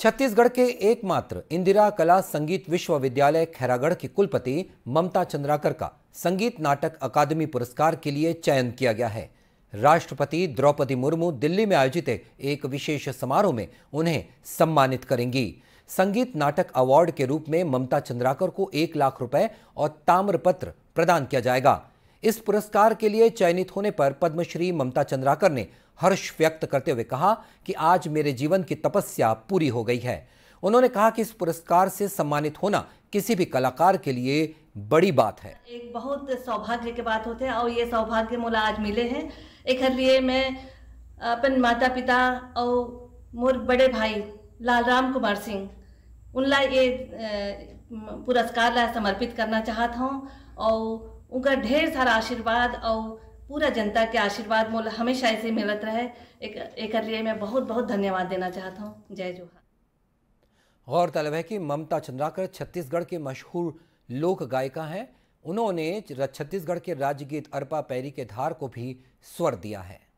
छत्तीसगढ़ के एकमात्र इंदिरा कला संगीत विश्वविद्यालय खैरागढ़ की कुलपति ममता चंद्राकर का संगीत नाटक अकादमी पुरस्कार के लिए चयन किया गया है राष्ट्रपति द्रौपदी मुर्मू दिल्ली में आयोजित एक विशेष समारोह में उन्हें सम्मानित करेंगी संगीत नाटक अवार्ड के रूप में ममता चंद्राकर को एक लाख रुपए और ताम्रपत्र प्रदान किया जाएगा इस पुरस्कार के लिए चयनित होने पर पद्मश्री ममता चंद्राकर ने हर्ष व्यक्त करते हुए कहा कि आज मेरे जीवन की तपस्या पूरी हो गई है उन्होंने कहा कि इस पुरस्कार से सम्मानित होना किसी भी कलाकार के लिए बड़ी बात है एक बहुत सौभाग्य की बात होते हैं और ये सौभाग्य मोला आज मिले हैं एक लिए मैं अपन माता पिता और मोर बड़े भाई लाल राम कुमार सिंह उन ये पुरस्कार ला समर्पित करना चाहता हूँ और उनका ढेर सारा आशीर्वाद और पूरा जनता के आशीर्वाद मोल हमेशा ऐसे मिलत रहे एक एक लिए मैं बहुत बहुत धन्यवाद देना चाहता हूँ जय जोहार गौरतलब है कि ममता चंद्राकर छत्तीसगढ़ के मशहूर लोक गायिका हैं उन्होंने छत्तीसगढ़ के राज्य गीत अरपा पैरी के धार को भी स्वर दिया है